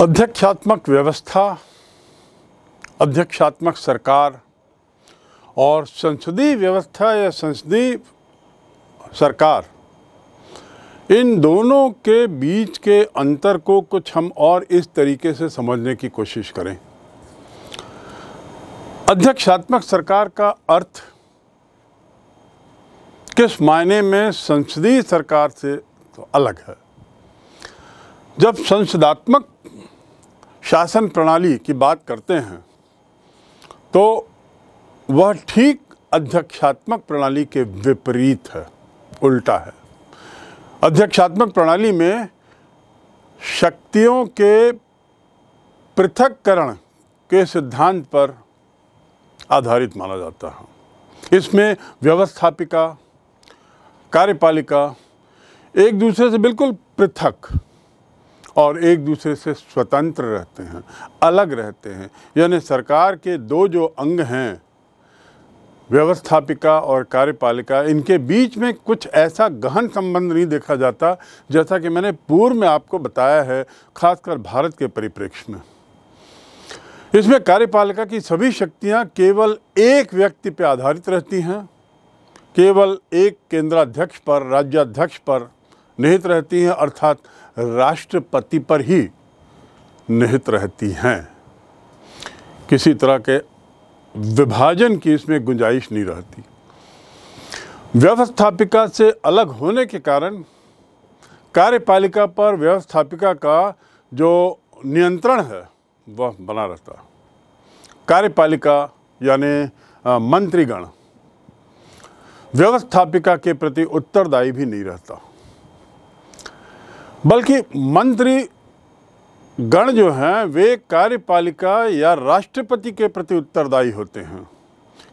अध्यक्षात्मक व्यवस्था अध्यक्षात्मक सरकार और संसदीय व्यवस्था या संसदीय सरकार इन दोनों के बीच के अंतर को कुछ हम और इस तरीके से समझने की कोशिश करें अध्यक्षात्मक सरकार का अर्थ किस मायने में संसदीय सरकार से तो अलग है जब संसदात्मक शासन प्रणाली की बात करते हैं तो वह ठीक अध्यक्षात्मक प्रणाली के विपरीत है उल्टा है अध्यक्षात्मक प्रणाली में शक्तियों के पृथककरण के सिद्धांत पर आधारित माना जाता है इसमें व्यवस्थापिका कार्यपालिका एक दूसरे से बिल्कुल पृथक और एक दूसरे से स्वतंत्र रहते हैं अलग रहते हैं यानी सरकार के दो जो अंग हैं व्यवस्थापिका और कार्यपालिका इनके बीच में कुछ ऐसा गहन संबंध नहीं देखा जाता जैसा कि मैंने पूर्व में आपको बताया है खासकर भारत के परिप्रेक्ष्य में इसमें कार्यपालिका की सभी शक्तियां केवल एक व्यक्ति पर आधारित रहती हैं केवल एक केंद्राध्यक्ष पर राज्याध्यक्ष पर निहित रहती हैं अर्थात राष्ट्रपति पर ही निहित रहती हैं किसी तरह के विभाजन की इसमें गुंजाइश नहीं रहती व्यवस्थापिका से अलग होने के कारण कार्यपालिका पर व्यवस्थापिका का जो नियंत्रण है वह बना रहता कार्यपालिका यानी मंत्रीगण व्यवस्थापिका के प्रति उत्तरदायी भी नहीं रहता बल्कि मंत्री गण जो हैं वे कार्यपालिका या राष्ट्रपति के प्रति उत्तरदायी होते हैं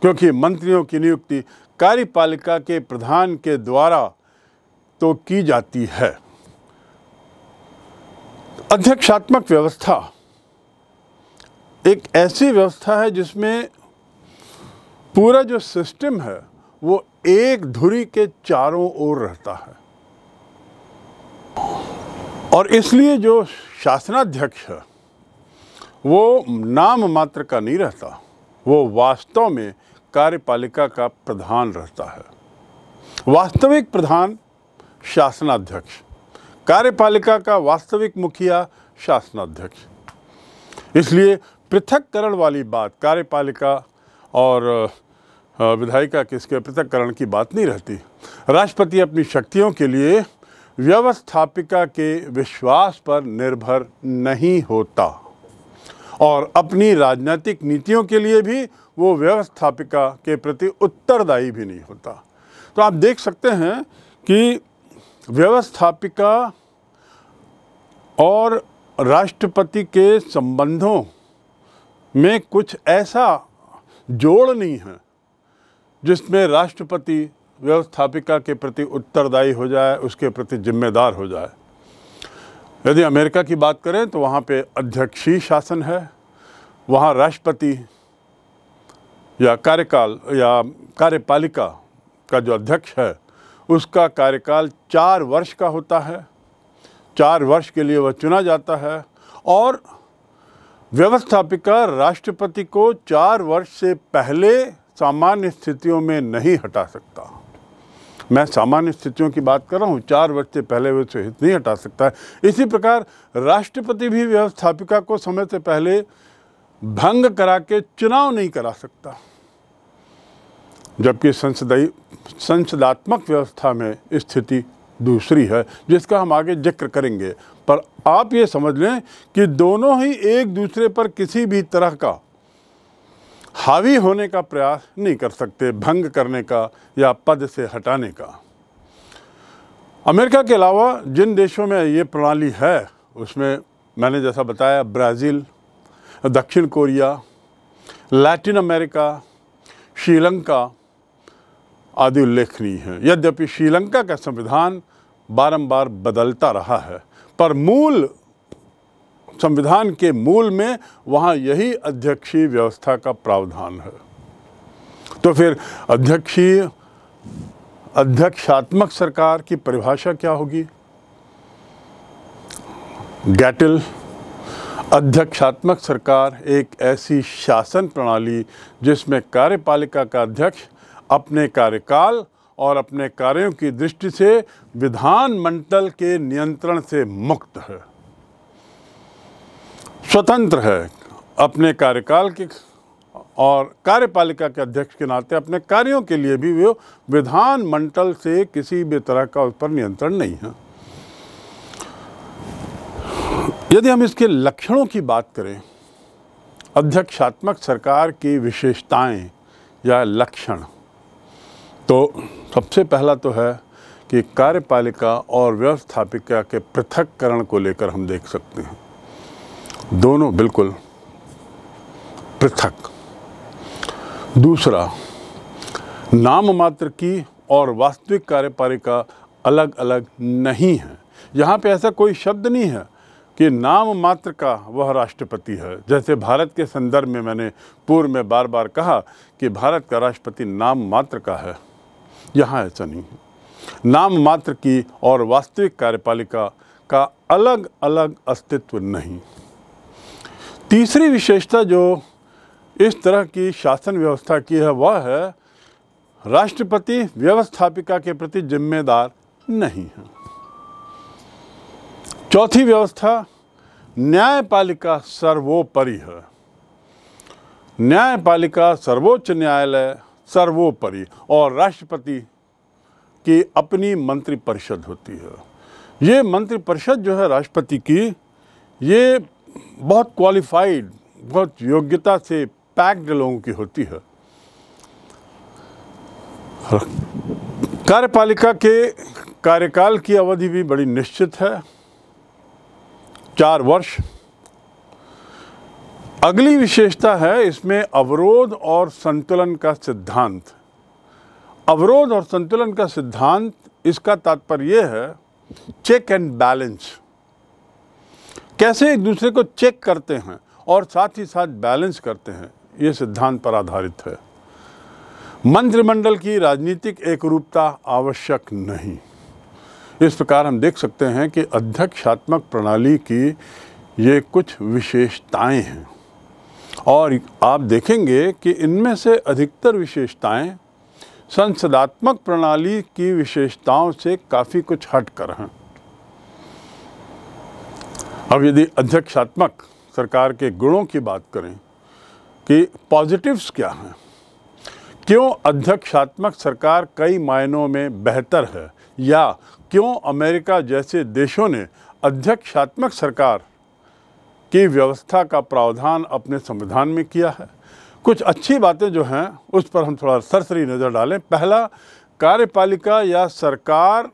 क्योंकि मंत्रियों की नियुक्ति कार्यपालिका के प्रधान के द्वारा तो की जाती है अध्यक्षात्मक व्यवस्था एक ऐसी व्यवस्था है जिसमें पूरा जो सिस्टम है वो एक धुरी के चारों ओर रहता है और इसलिए जो शासनाध्यक्ष है वो नाम मात्र का नहीं रहता वो वास्तव में कार्यपालिका का प्रधान रहता है वास्तविक प्रधान शासनाध्यक्ष कार्यपालिका का वास्तविक मुखिया शासनाध्यक्ष इसलिए पृथककरण वाली बात कार्यपालिका और विधायिका किसके पृथककरण की बात नहीं रहती राष्ट्रपति अपनी शक्तियों के लिए व्यवस्थापिका के विश्वास पर निर्भर नहीं होता और अपनी राजनीतिक नीतियों के लिए भी वो व्यवस्थापिका के प्रति उत्तरदायी भी नहीं होता तो आप देख सकते हैं कि व्यवस्थापिका और राष्ट्रपति के संबंधों में कुछ ऐसा जोड़ नहीं है जिसमें राष्ट्रपति व्यवस्थापिका के प्रति उत्तरदायी हो जाए उसके प्रति जिम्मेदार हो जाए यदि अमेरिका की बात करें तो वहाँ पे अध्यक्षीय शासन है वहाँ राष्ट्रपति या कार्यकाल या कार्यपालिका का जो अध्यक्ष है उसका कार्यकाल चार वर्ष का होता है चार वर्ष के लिए वह चुना जाता है और व्यवस्थापिका राष्ट्रपति को चार वर्ष से पहले सामान्य स्थितियों में नहीं हटा सकता मैं सामान्य स्थितियों की बात कर रहा हूँ चार वर्ष से पहले वे उसे हित नहीं हटा सकता है इसी प्रकार राष्ट्रपति भी व्यवस्थापिका को समय से पहले भंग करा के चुनाव नहीं करा सकता जबकि संसदीय संसदात्मक व्यवस्था में स्थिति दूसरी है जिसका हम आगे जिक्र करेंगे पर आप ये समझ लें कि दोनों ही एक दूसरे पर किसी भी तरह का हावी होने का प्रयास नहीं कर सकते भंग करने का या पद से हटाने का अमेरिका के अलावा जिन देशों में ये प्रणाली है उसमें मैंने जैसा बताया ब्राज़ील दक्षिण कोरिया लैटिन अमेरिका श्रीलंका आदि उल्लेखनीय है यद्यपि श्रीलंका का संविधान बारंबार बदलता रहा है पर मूल संविधान के मूल में वहाँ यही अध्यक्षीय व्यवस्था का प्रावधान है तो फिर अध्यक्षीय अध्यक्षात्मक सरकार की परिभाषा क्या होगी गैटिल अध्यक्षात्मक सरकार एक ऐसी शासन प्रणाली जिसमें कार्यपालिका का अध्यक्ष अपने कार्यकाल और अपने कार्यों की दृष्टि से विधानमंडल के नियंत्रण से मुक्त है स्वतंत्र है अपने कार्यकाल के और कार्यपालिका के अध्यक्ष के नाते अपने कार्यों के लिए भी वे मंडल से किसी भी तरह का उस पर नियंत्रण नहीं है यदि हम इसके लक्षणों की बात करें अध्यक्षात्मक सरकार की विशेषताएं या लक्षण तो सबसे पहला तो है कि कार्यपालिका और व्यवस्थापिका के पृथककरण को लेकर हम देख सकते हैं दोनों बिल्कुल पृथक दूसरा नाम मात्र की और वास्तविक कार्यपालिका अलग अलग नहीं है यहाँ पे ऐसा कोई शब्द नहीं है कि नाम मात्र का वह राष्ट्रपति है जैसे भारत के संदर्भ में मैंने पूर्व में बार बार कहा कि भारत का राष्ट्रपति नाम मात्र का है यहाँ ऐसा नहीं है नाम मात्र की और वास्तविक कार्यपालिका का अलग अलग अस्तित्व नहीं तीसरी विशेषता जो इस तरह की शासन व्यवस्था की है वह है राष्ट्रपति व्यवस्थापिका के प्रति जिम्मेदार नहीं है चौथी व्यवस्था न्यायपालिका सर्वोपरि है न्यायपालिका सर्वोच्च न्यायालय सर्वोपरि और राष्ट्रपति की अपनी मंत्रिपरिषद होती है ये मंत्रिपरिषद जो है राष्ट्रपति की ये बहुत क्वालिफाइड बहुत योग्यता से पैक्ड लोगों की होती है कार्यपालिका के कार्यकाल की अवधि भी बड़ी निश्चित है चार वर्ष अगली विशेषता है इसमें अवरोध और संतुलन का सिद्धांत अवरोध और संतुलन का सिद्धांत इसका तात्पर्य है चेक एंड बैलेंस कैसे एक दूसरे को चेक करते हैं और साथ ही साथ बैलेंस करते हैं ये सिद्धांत पर आधारित है मंत्रिमंडल की राजनीतिक एकरूपता आवश्यक नहीं इस प्रकार हम देख सकते हैं कि अध्यक्षात्मक प्रणाली की ये कुछ विशेषताएं हैं और आप देखेंगे कि इनमें से अधिकतर विशेषताएं संसदात्मक प्रणाली की विशेषताओं से काफ़ी कुछ हटकर हैं अब यदि अध्यक्षात्मक सरकार के गुणों की बात करें कि पॉजिटिव्स क्या हैं क्यों अध्यक्षात्मक सरकार कई मायनों में बेहतर है या क्यों अमेरिका जैसे देशों ने अध्यक्षात्मक सरकार की व्यवस्था का प्रावधान अपने संविधान में किया है कुछ अच्छी बातें जो हैं उस पर हम थोड़ा सरसरी नज़र डालें पहला कार्यपालिका या सरकार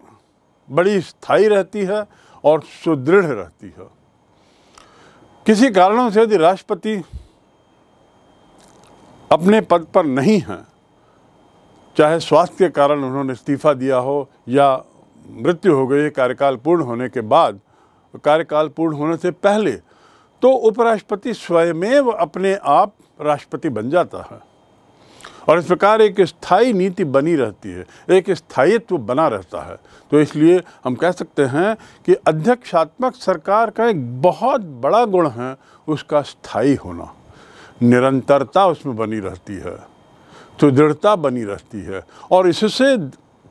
बड़ी स्थायी रहती है और सुदृढ़ रहती है किसी कारणों से यदि राष्ट्रपति अपने पद पर नहीं हैं चाहे स्वास्थ्य के कारण उन्होंने इस्तीफा दिया हो या मृत्यु हो गई कार्यकाल पूर्ण होने के बाद कार्यकाल पूर्ण होने से पहले तो उपराष्ट्रपति स्वयमेव अपने आप राष्ट्रपति बन जाता है और इस प्रकार एक स्थायी नीति बनी रहती है एक स्थायित्व बना रहता है तो इसलिए हम कह सकते हैं कि अध्यक्षात्मक सरकार का एक बहुत बड़ा गुण है उसका स्थायी होना निरंतरता उसमें बनी रहती है सुदृढ़ता बनी रहती है और इससे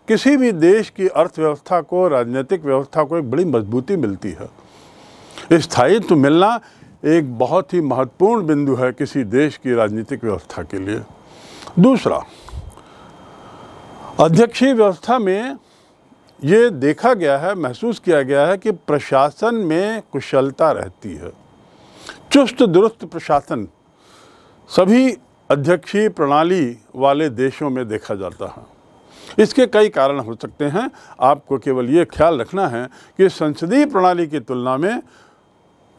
किसी भी देश की अर्थव्यवस्था को राजनीतिक व्यवस्था को एक बड़ी मजबूती मिलती है स्थायित्व मिलना एक बहुत ही महत्वपूर्ण बिंदु है किसी देश की राजनीतिक व्यवस्था के लिए दूसरा अध्यक्षीय व्यवस्था में ये देखा गया है महसूस किया गया है कि प्रशासन में कुशलता रहती है चुस्त दुरुस्त प्रशासन सभी अध्यक्षीय प्रणाली वाले देशों में देखा जाता है इसके कई कारण हो सकते हैं आपको केवल ये ख्याल रखना है कि संसदीय प्रणाली की तुलना में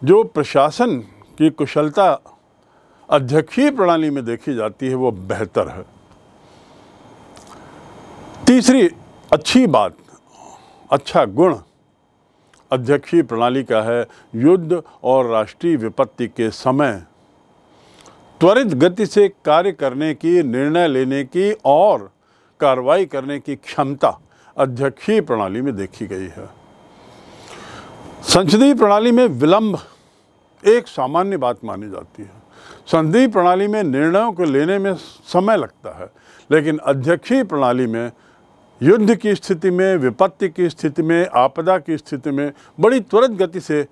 जो प्रशासन की कुशलता अध्यक्षीय प्रणाली में देखी जाती है वो बेहतर है तीसरी अच्छी बात अच्छा गुण अध्यक्षीय प्रणाली का है युद्ध और राष्ट्रीय विपत्ति के समय त्वरित गति से कार्य करने की निर्णय लेने की और कार्रवाई करने की क्षमता अध्यक्षीय प्रणाली में देखी गई है संसदीय प्रणाली में विलंब एक सामान्य बात मानी जाती है संधि प्रणाली में निर्णयों को लेने में समय लगता है लेकिन अध्यक्षीय प्रणाली में युद्ध की स्थिति में विपत्ति की स्थिति में आपदा की स्थिति में बड़ी त्वरित गति से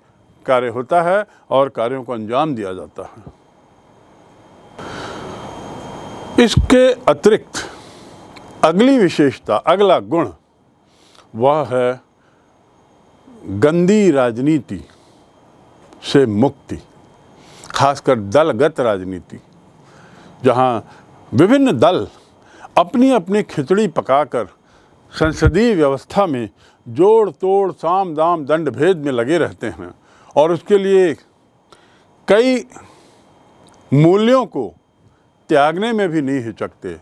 कार्य होता है और कार्यों को अंजाम दिया जाता है इसके अतिरिक्त अगली विशेषता अगला गुण वह है गंदी राजनीति से मुक्ति खासकर दलगत राजनीति जहाँ विभिन्न दल अपनी अपनी खिचड़ी पकाकर संसदीय व्यवस्था में जोड़ तोड़ साम दाम दंड भेद में लगे रहते हैं और उसके लिए कई मूल्यों को त्यागने में भी नहीं हिचकते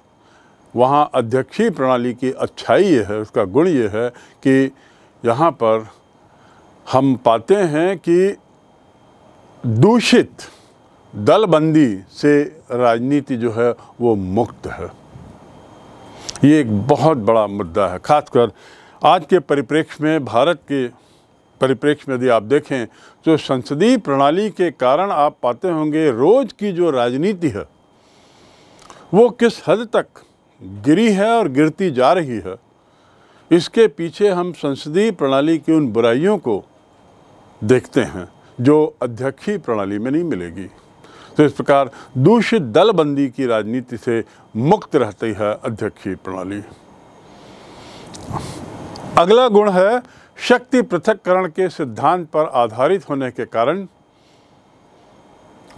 वहाँ अध्यक्षीय प्रणाली की अच्छाई ये है उसका गुण ये है कि यहाँ पर हम पाते हैं कि दूषित दलबंदी से राजनीति जो है वो मुक्त है ये एक बहुत बड़ा मुद्दा है खासकर आज के परिप्रेक्ष्य में भारत के परिप्रेक्ष्य में यदि आप देखें तो संसदीय प्रणाली के कारण आप पाते होंगे रोज़ की जो राजनीति है वो किस हद तक गिरी है और गिरती जा रही है इसके पीछे हम संसदीय प्रणाली की उन बुराइयों को देखते हैं जो अध्यक्षीय प्रणाली में नहीं मिलेगी तो इस प्रकार दूषित दलबंदी की राजनीति से मुक्त रहती है अध्यक्षीय प्रणाली अगला गुण है शक्ति पृथककरण के सिद्धांत पर आधारित होने के कारण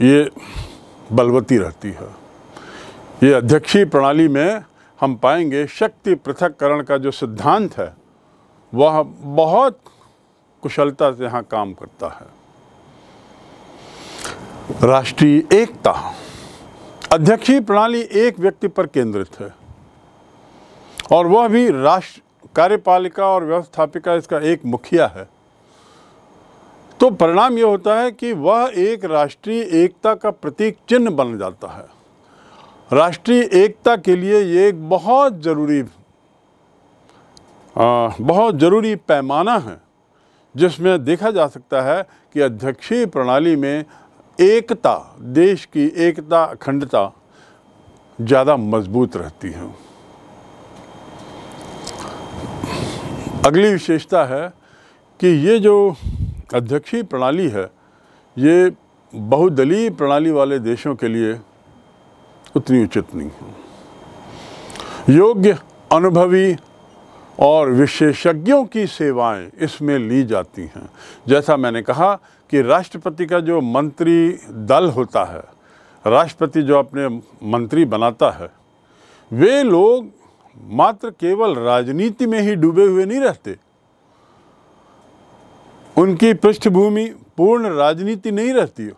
ये बलवती रहती है ये अध्यक्षीय प्रणाली में हम पाएंगे शक्ति पृथककरण का जो सिद्धांत है वह बहुत कुशलता से यहाँ काम करता है राष्ट्रीय एकता अध्यक्षीय प्रणाली एक व्यक्ति पर केंद्रित है और वह भी राष्ट्र कार्यपालिका और व्यवस्थापिका इसका एक मुखिया है तो परिणाम यह होता है कि वह एक राष्ट्रीय एकता का प्रतीक चिन्ह बन जाता है राष्ट्रीय एकता के लिए ये एक बहुत ज़रूरी बहुत ज़रूरी पैमाना है जिसमें देखा जा सकता है कि अध्यक्षीय प्रणाली में एकता देश की एकता अखंडता ज़्यादा मजबूत रहती है अगली विशेषता है कि ये जो अध्यक्षीय प्रणाली है ये बहुदलीय प्रणाली वाले देशों के लिए उतनी उचित नहीं है योग्य अनुभवी और विशेषज्ञों की सेवाएं इसमें ली जाती हैं जैसा मैंने कहा कि राष्ट्रपति का जो मंत्री दल होता है राष्ट्रपति जो अपने मंत्री बनाता है वे लोग मात्र केवल राजनीति में ही डूबे हुए नहीं रहते उनकी पृष्ठभूमि पूर्ण राजनीति नहीं रहती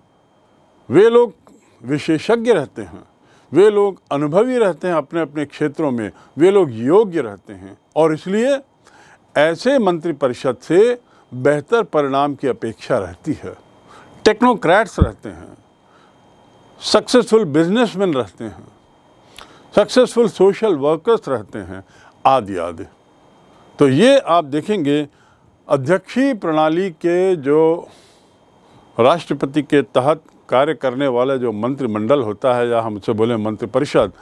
वे लोग विशेषज्ञ रहते हैं वे लोग अनुभवी रहते हैं अपने अपने क्षेत्रों में वे लोग योग्य रहते हैं और इसलिए ऐसे मंत्रिपरिषद से बेहतर परिणाम की अपेक्षा रहती है टेक्नोक्रैट्स रहते हैं सक्सेसफुल बिजनेसमैन रहते हैं सक्सेसफुल सोशल वर्कर्स रहते हैं आदि आदि तो ये आप देखेंगे अध्यक्षीय प्रणाली के जो राष्ट्रपति के तहत कार्य करने वाला जो मंत्रिमंडल होता है या हम उसे बोले मंत्रिपरिषद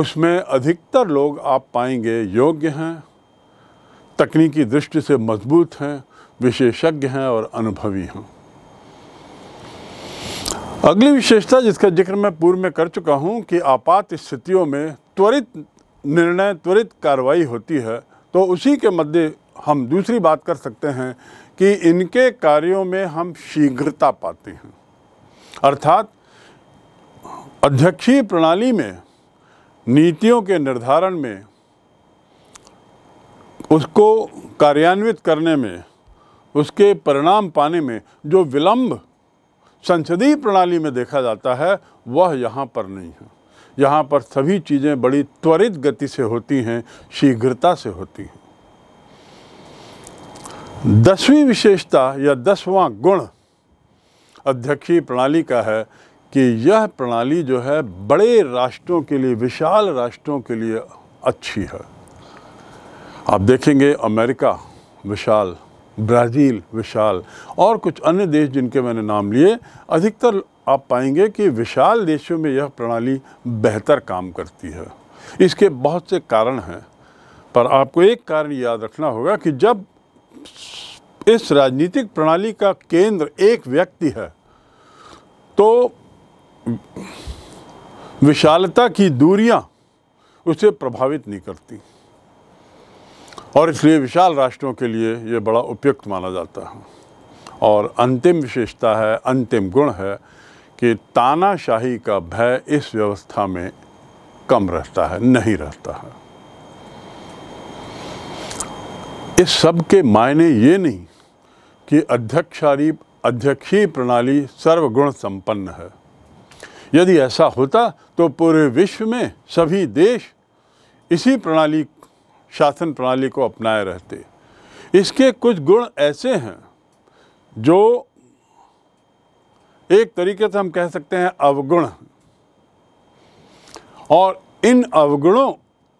उसमें अधिकतर लोग आप पाएंगे योग्य हैं तकनीकी दृष्टि से मजबूत हैं विशेषज्ञ हैं और अनुभवी हैं अगली विशेषता जिसका जिक्र मैं पूर्व में कर चुका हूं कि आपात स्थितियों में त्वरित निर्णय त्वरित कार्रवाई होती है तो उसी के मध्य हम दूसरी बात कर सकते हैं कि इनके कार्यों में हम शीघ्रता पाते हैं अर्थात अध्यक्षीय प्रणाली में नीतियों के निर्धारण में उसको कार्यान्वित करने में उसके परिणाम पाने में जो विलंब संसदीय प्रणाली में देखा जाता है वह यहाँ पर नहीं है यहाँ पर सभी चीज़ें बड़ी त्वरित गति से होती हैं शीघ्रता से होती हैं दसवीं विशेषता या दसवां गुण अध्यक्षीय प्रणाली का है कि यह प्रणाली जो है बड़े राष्ट्रों के लिए विशाल राष्ट्रों के लिए अच्छी है आप देखेंगे अमेरिका विशाल ब्राज़ील विशाल और कुछ अन्य देश जिनके मैंने नाम लिए अधिकतर आप पाएंगे कि विशाल देशों में यह प्रणाली बेहतर काम करती है इसके बहुत से कारण हैं पर आपको एक कारण याद रखना होगा कि जब इस राजनीतिक प्रणाली का केंद्र एक व्यक्ति है तो विशालता की दूरियां उसे प्रभावित नहीं करती और इसलिए विशाल राष्ट्रों के लिए ये बड़ा उपयुक्त माना जाता है और अंतिम विशेषता है अंतिम गुण है कि तानाशाही का भय इस व्यवस्था में कम रहता है नहीं रहता है इस सब के मायने ये नहीं कि अध्यक्षारी अध्यक्षीय प्रणाली सर्वगुण संपन्न है यदि ऐसा होता तो पूरे विश्व में सभी देश इसी प्रणाली शासन प्रणाली को अपनाए रहते इसके कुछ गुण ऐसे हैं जो एक तरीके से हम कह सकते हैं अवगुण और इन अवगुणों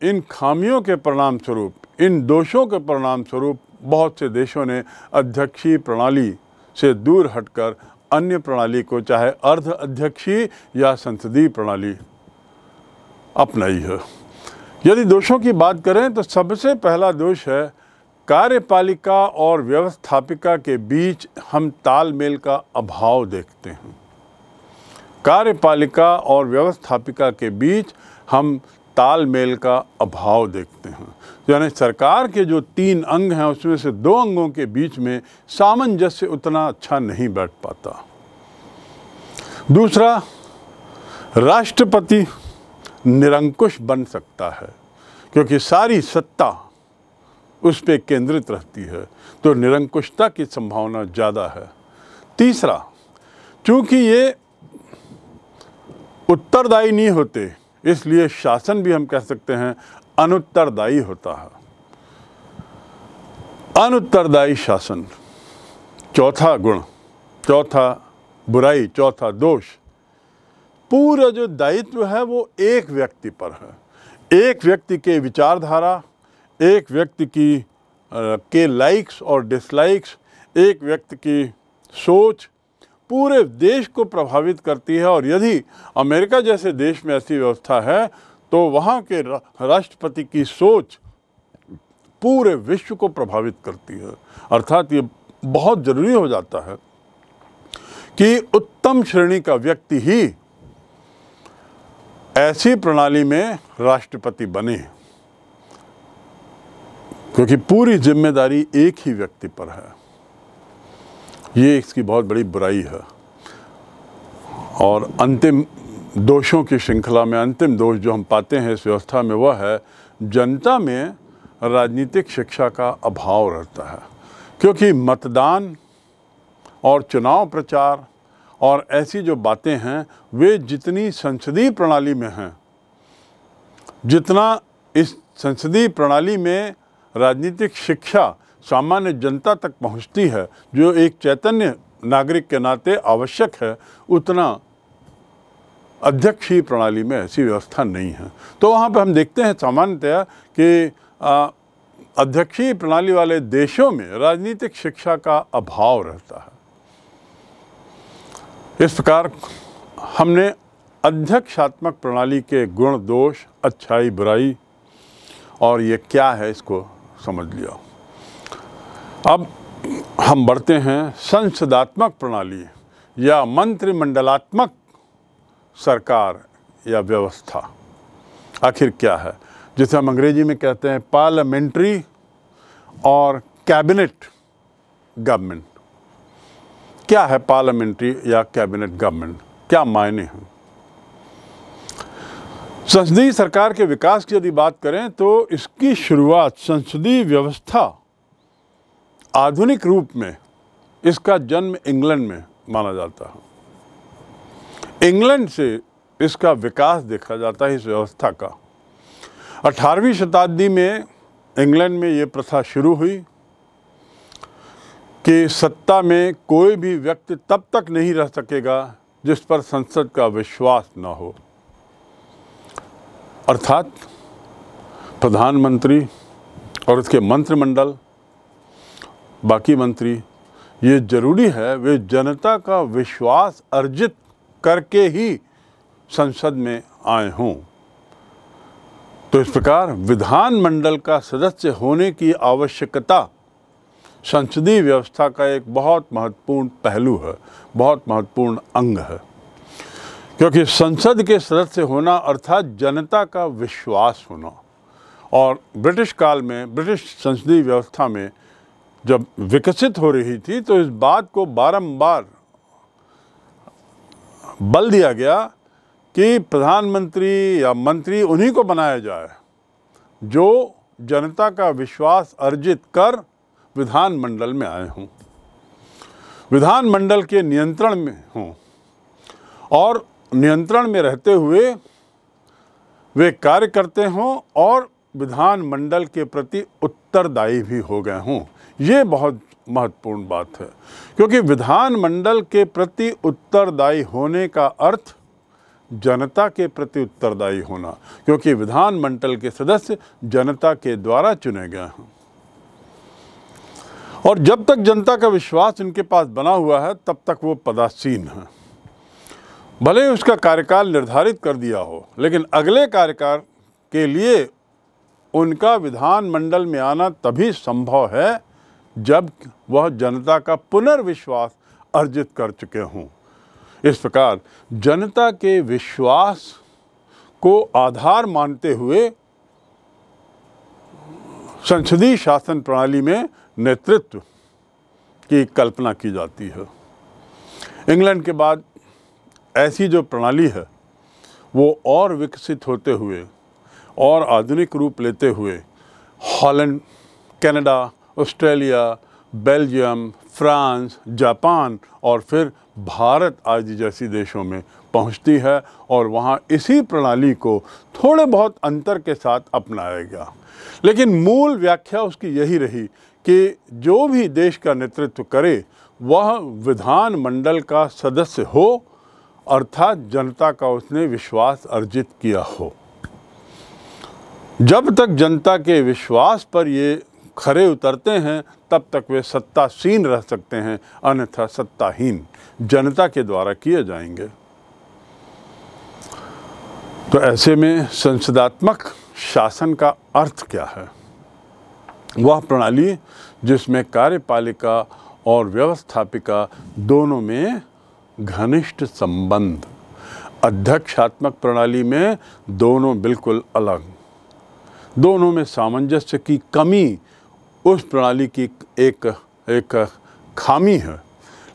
इन खामियों के परिणाम स्वरूप इन दोषों के परिणाम स्वरूप बहुत से देशों ने अध्यक्षीय प्रणाली से दूर हटकर अन्य प्रणाली को चाहे अर्ध अध्यक्षीय या संसदीय प्रणाली अपनाई है यदि दोषों की बात करें तो सबसे पहला दोष है कार्यपालिका और व्यवस्थापिका के बीच हम तालमेल का अभाव देखते हैं कार्यपालिका और व्यवस्थापिका के बीच हम तालमेल का अभाव देखते हैं यानी सरकार के जो तीन अंग हैं उसमें से दो अंगों के बीच में सामंजस्य उतना अच्छा नहीं बैठ पाता दूसरा राष्ट्रपति निरंकुश बन सकता है क्योंकि सारी सत्ता उस पर केंद्रित रहती है तो निरंकुशता की संभावना ज़्यादा है तीसरा चूंकि ये उत्तरदायी नहीं होते इसलिए शासन भी हम कह सकते हैं अनुत्तरदायी होता है अनुत्तरदायी शासन चौथा गुण चौथा बुराई चौथा दोष पूरा जो दायित्व है वो एक व्यक्ति पर है एक व्यक्ति के विचारधारा एक व्यक्ति की के लाइक्स और डिसलाइक्स एक व्यक्ति की सोच पूरे देश को प्रभावित करती है और यदि अमेरिका जैसे देश में ऐसी व्यवस्था है तो वहाँ के राष्ट्रपति की सोच पूरे विश्व को प्रभावित करती है अर्थात ये बहुत ज़रूरी हो जाता है कि उत्तम श्रेणी का व्यक्ति ही ऐसी प्रणाली में राष्ट्रपति बने क्योंकि पूरी जिम्मेदारी एक ही व्यक्ति पर है ये इसकी बहुत बड़ी बुराई है और अंतिम दोषों की श्रृंखला में अंतिम दोष जो हम पाते हैं इस व्यवस्था में वह है जनता में राजनीतिक शिक्षा का अभाव रहता है क्योंकि मतदान और चुनाव प्रचार और ऐसी जो बातें हैं वे जितनी संसदीय प्रणाली में हैं जितना इस संसदीय प्रणाली में राजनीतिक शिक्षा सामान्य जनता तक पहुंचती है जो एक चैतन्य नागरिक के नाते आवश्यक है उतना अध्यक्षीय प्रणाली में ऐसी व्यवस्था नहीं है तो वहाँ पर हम देखते हैं सामान्यतया कि अध्यक्षीय प्रणाली वाले देशों में राजनीतिक शिक्षा का अभाव रहता है इस प्रकार हमने अध्यक्षात्मक प्रणाली के गुण दोष अच्छाई बुराई और ये क्या है इसको समझ लिया अब हम बढ़ते हैं संसदात्मक प्रणाली या मंत्रिमंडलात्मक सरकार या व्यवस्था आखिर क्या है जिसे हम अंग्रेजी में कहते हैं पार्लियामेंट्री और कैबिनेट गवर्नमेंट क्या है पार्लियामेंट्री या कैबिनेट गवर्नमेंट क्या मायने हैं संसदीय सरकार के विकास की यदि बात करें तो इसकी शुरुआत संसदीय व्यवस्था आधुनिक रूप में इसका जन्म इंग्लैंड में माना जाता है इंग्लैंड से इसका विकास देखा जाता है इस व्यवस्था का 18वीं शताब्दी में इंग्लैंड में ये प्रथा शुरू हुई कि सत्ता में कोई भी व्यक्ति तब तक नहीं रह सकेगा जिस पर संसद का विश्वास न हो अर्थात प्रधानमंत्री और उसके मंत्रिमंडल बाकी मंत्री ये ज़रूरी है वे जनता का विश्वास अर्जित करके ही संसद में आए हों तो इस प्रकार विधानमंडल का सदस्य होने की आवश्यकता संसदीय व्यवस्था का एक बहुत महत्वपूर्ण पहलू है बहुत महत्वपूर्ण अंग है क्योंकि संसद के सदस्य होना अर्थात जनता का विश्वास होना और ब्रिटिश काल में ब्रिटिश संसदीय व्यवस्था में जब विकसित हो रही थी तो इस बात को बारंबार बल दिया गया कि प्रधानमंत्री या मंत्री उन्हीं को बनाया जाए जो जनता का विश्वास अर्जित कर विधानमंडल में आए विधान विधानमंडल के नियंत्रण में हूँ और नियंत्रण में रहते हुए वे कार्य करते हों और विधानमंडल के प्रति उत्तरदायी भी हो गए हों ये बहुत महत्वपूर्ण बात है क्योंकि विधानमंडल के प्रति उत्तरदायी होने का अर्थ जनता के प्रति उत्तरदायी होना क्योंकि विधानमंडल के सदस्य जनता के द्वारा चुने गए हैं और जब तक जनता का विश्वास इनके पास बना हुआ है तब तक वो पदासीन है भले ही उसका कार्यकाल निर्धारित कर दिया हो लेकिन अगले कार्यकाल के लिए उनका विधानमंडल में आना तभी संभव है जब वह जनता का पुनर्विश्वास अर्जित कर चुके हों इस प्रकार जनता के विश्वास को आधार मानते हुए संसदीय शासन प्रणाली में नेतृत्व की कल्पना की जाती है इंग्लैंड के बाद ऐसी जो प्रणाली है वो और विकसित होते हुए और आधुनिक रूप लेते हुए Holland Canada Australia Belgium France Japan और फिर भारत आदि जैसी देशों में पहुंचती है और वहाँ इसी प्रणाली को थोड़े बहुत अंतर के साथ अपनाया गया लेकिन मूल व्याख्या उसकी यही रही कि जो भी देश का नेतृत्व करे वह विधानमंडल का सदस्य हो अर्थात जनता का उसने विश्वास अर्जित किया हो जब तक जनता के विश्वास पर ये खरे उतरते हैं तब तक वे सत्तासीन रह सकते हैं अन्यथा सत्ताहीन जनता के द्वारा किए जाएंगे तो ऐसे में संसदात्मक शासन का अर्थ क्या है वह प्रणाली जिसमें कार्यपालिका और व्यवस्थापिका दोनों में घनिष्ठ संबंध अध्यक्षात्मक प्रणाली में दोनों बिल्कुल अलग दोनों में सामंजस्य की कमी उस प्रणाली की एक एक खामी है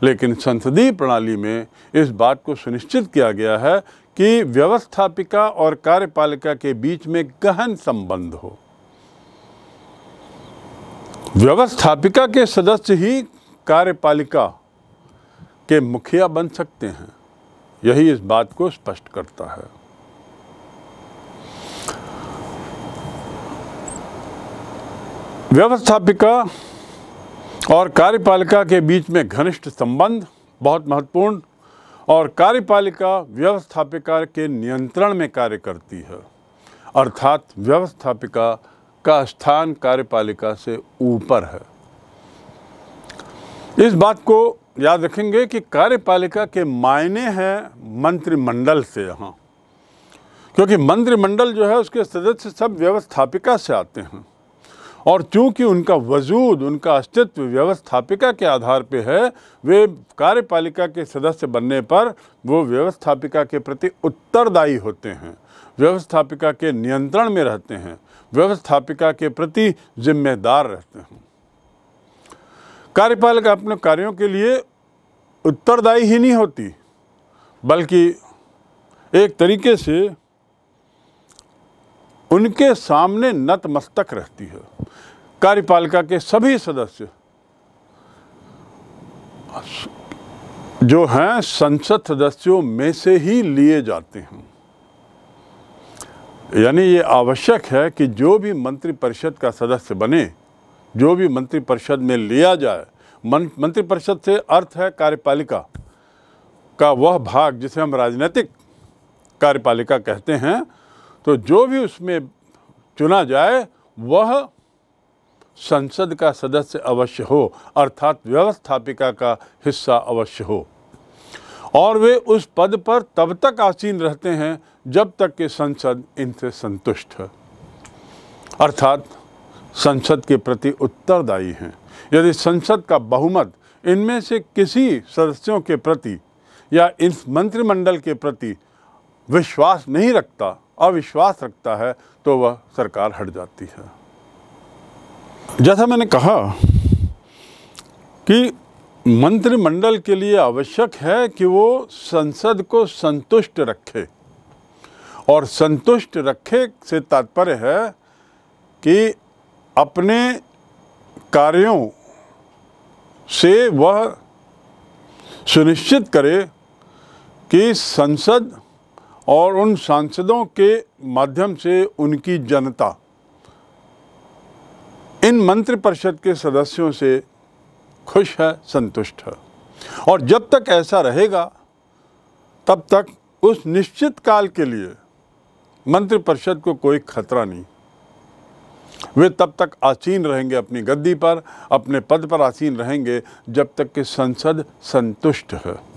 लेकिन संसदीय प्रणाली में इस बात को सुनिश्चित किया गया है कि व्यवस्थापिका और कार्यपालिका के बीच में गहन संबंध हो व्यवस्थापिका के सदस्य ही कार्यपालिका के मुखिया बन सकते हैं यही इस बात को स्पष्ट करता है व्यवस्थापिका और कार्यपालिका के बीच में घनिष्ठ संबंध बहुत महत्वपूर्ण और कार्यपालिका व्यवस्थापिका के नियंत्रण में कार्य करती है अर्थात व्यवस्थापिका का स्थान कार्यपालिका से ऊपर है इस बात को याद रखेंगे कि कार्यपालिका के मायने हैं मंत्रिमंडल से यहाँ क्योंकि मंत्रिमंडल जो है उसके सदस्य सब व्यवस्थापिका से आते हैं और चूंकि उनका वजूद उनका अस्तित्व व्यवस्थापिका के आधार पे है वे कार्यपालिका के सदस्य बनने पर वो व्यवस्थापिका के प्रति उत्तरदायी होते हैं व्यवस्थापिका के नियंत्रण में रहते हैं व्यवस्थापिका के प्रति जिम्मेदार रहते हैं कार्यपालिका अपने कार्यों के लिए उत्तरदायी ही नहीं होती बल्कि एक तरीके से उनके सामने नतमस्तक रहती है कार्यपालिका के सभी सदस्य जो हैं संसद सदस्यों में से ही लिए जाते हैं यानी ये आवश्यक है कि जो भी मंत्रिपरिषद का सदस्य बने जो भी मंत्रिपरिषद में लिया जाए मंत्रिपरिषद से अर्थ है कार्यपालिका का वह भाग जिसे हम राजनीतिक कार्यपालिका कहते हैं तो जो भी उसमें चुना जाए वह संसद का सदस्य अवश्य हो अर्थात व्यवस्थापिका का हिस्सा अवश्य हो और वे उस पद पर तब तक आसीन रहते हैं जब तक कि संसद इनसे संतुष्ट है अर्थात संसद के प्रति उत्तरदायी हैं यदि संसद का बहुमत इनमें से किसी सदस्यों के प्रति या इस मंत्रिमंडल के प्रति विश्वास नहीं रखता अविश्वास रखता है तो वह सरकार हट जाती है जैसा मैंने कहा कि मंत्रिमंडल के लिए आवश्यक है कि वो संसद को संतुष्ट रखे और संतुष्ट रखे से तात्पर्य है कि अपने कार्यों से वह सुनिश्चित करे कि संसद और उन सांसदों के माध्यम से उनकी जनता इन मंत्रिपरिषद के सदस्यों से खुश है संतुष्ट है और जब तक ऐसा रहेगा तब तक उस निश्चित काल के लिए मंत्रिपरिषद को कोई खतरा नहीं वे तब तक आसीन रहेंगे अपनी गद्दी पर अपने पद पर आसीन रहेंगे जब तक कि संसद संतुष्ट है